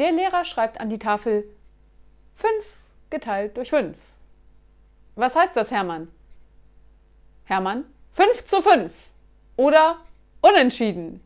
Der Lehrer schreibt an die Tafel 5 geteilt durch 5. Was heißt das, Hermann? Hermann, 5 zu 5 oder unentschieden.